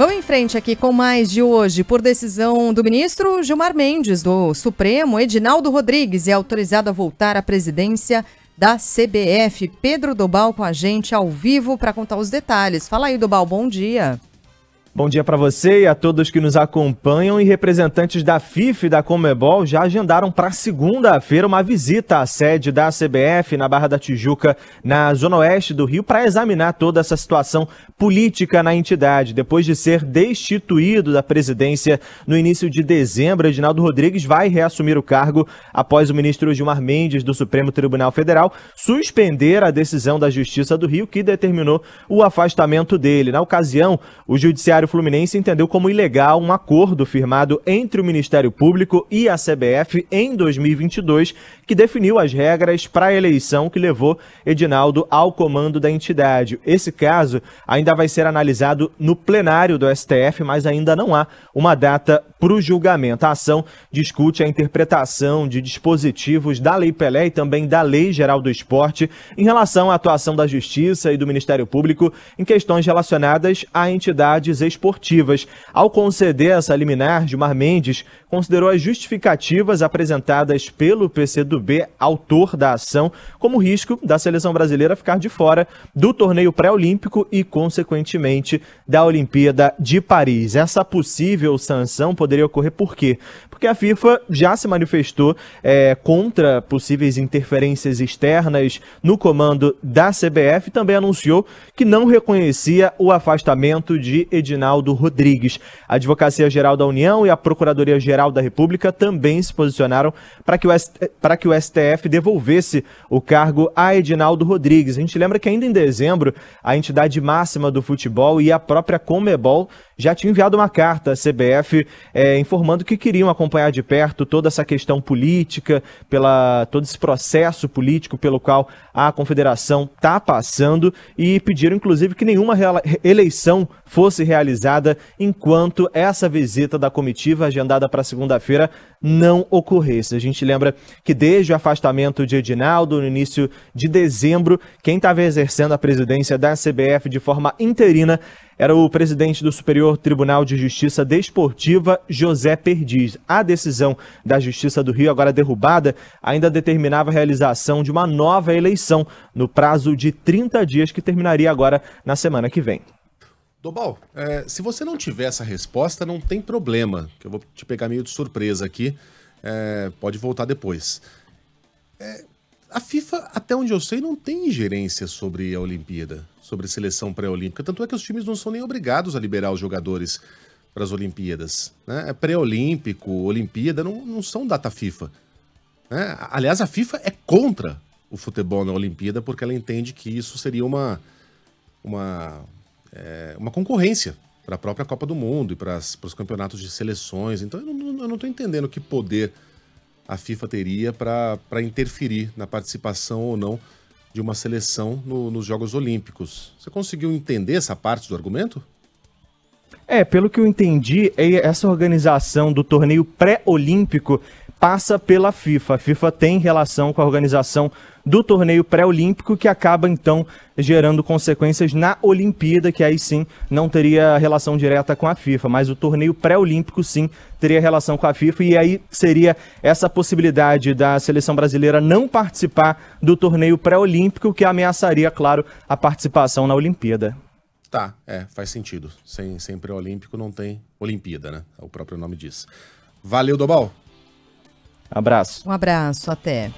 Vamos em frente aqui com mais de hoje. Por decisão do ministro Gilmar Mendes, do Supremo, Edinaldo Rodrigues é autorizado a voltar à presidência da CBF. Pedro Dobal com a gente ao vivo para contar os detalhes. Fala aí, Dobal, bom dia. Bom dia para você e a todos que nos acompanham. E representantes da FIFA e da Comebol já agendaram para segunda-feira uma visita à sede da CBF na Barra da Tijuca, na zona oeste do Rio, para examinar toda essa situação política na entidade. Depois de ser destituído da presidência no início de dezembro, Edinaldo Rodrigues vai reassumir o cargo após o ministro Gilmar Mendes do Supremo Tribunal Federal suspender a decisão da Justiça do Rio que determinou o afastamento dele. Na ocasião, o judiciário judiciário fluminense entendeu como ilegal um acordo firmado entre o Ministério Público e a CBF em 2022 que definiu as regras para a eleição que levou Edinaldo ao comando da entidade. Esse caso ainda vai ser analisado no plenário do STF, mas ainda não há uma data para o julgamento. A ação discute a interpretação de dispositivos da Lei Pelé e também da Lei Geral do Esporte em relação à atuação da Justiça e do Ministério Público em questões relacionadas a entidades esportivas. Ao conceder essa liminar, Gilmar Mendes considerou as justificativas apresentadas pelo PCdoB B, autor da ação, como risco da seleção brasileira ficar de fora do torneio pré-olímpico e, consequentemente, da Olimpíada de Paris. Essa possível sanção poderia ocorrer por quê? Porque a FIFA já se manifestou é, contra possíveis interferências externas no comando da CBF e também anunciou que não reconhecia o afastamento de Edinaldo Rodrigues. A Advocacia Geral da União e a Procuradoria Geral da República também se posicionaram para que o, para que o o STF devolvesse o cargo a Edinaldo Rodrigues. A gente lembra que ainda em dezembro, a entidade máxima do futebol e a própria Comebol já tinham enviado uma carta à CBF é, informando que queriam acompanhar de perto toda essa questão política, pela, todo esse processo político pelo qual a confederação está passando e pediram, inclusive, que nenhuma eleição fosse realizada enquanto essa visita da comitiva agendada para segunda-feira não ocorresse. A gente lembra que desde desde o afastamento de Edinaldo no início de dezembro, quem estava exercendo a presidência da CBF de forma interina era o presidente do Superior Tribunal de Justiça Desportiva, José Perdiz. A decisão da Justiça do Rio, agora derrubada, ainda determinava a realização de uma nova eleição no prazo de 30 dias, que terminaria agora na semana que vem. Dobal, é, se você não tiver essa resposta, não tem problema, que eu vou te pegar meio de surpresa aqui, é, pode voltar depois. É, a FIFA, até onde eu sei, não tem ingerência sobre a Olimpíada, sobre a seleção pré-olímpica. Tanto é que os times não são nem obrigados a liberar os jogadores para as Olimpíadas. Né? É pré-olímpico, Olimpíada, não, não são data FIFA. Né? Aliás, a FIFA é contra o futebol na Olimpíada porque ela entende que isso seria uma, uma, é, uma concorrência para a própria Copa do Mundo e para os campeonatos de seleções. Então eu não, estou entendendo que poder a FIFA teria para interferir na participação ou não de uma seleção no, nos Jogos Olímpicos. Você conseguiu entender essa parte do argumento? É, pelo que eu entendi, essa organização do torneio pré-olímpico passa pela FIFA. A FIFA tem relação com a organização do torneio pré-olímpico, que acaba então gerando consequências na Olimpíada, que aí sim não teria relação direta com a FIFA, mas o torneio pré-olímpico sim teria relação com a FIFA, e aí seria essa possibilidade da seleção brasileira não participar do torneio pré-olímpico, que ameaçaria, claro, a participação na Olimpíada. Tá, é, faz sentido. Sem, sem pré-olímpico não tem Olimpíada, né? É o próprio nome diz. Valeu, Dobal. Abraço. Um abraço, até.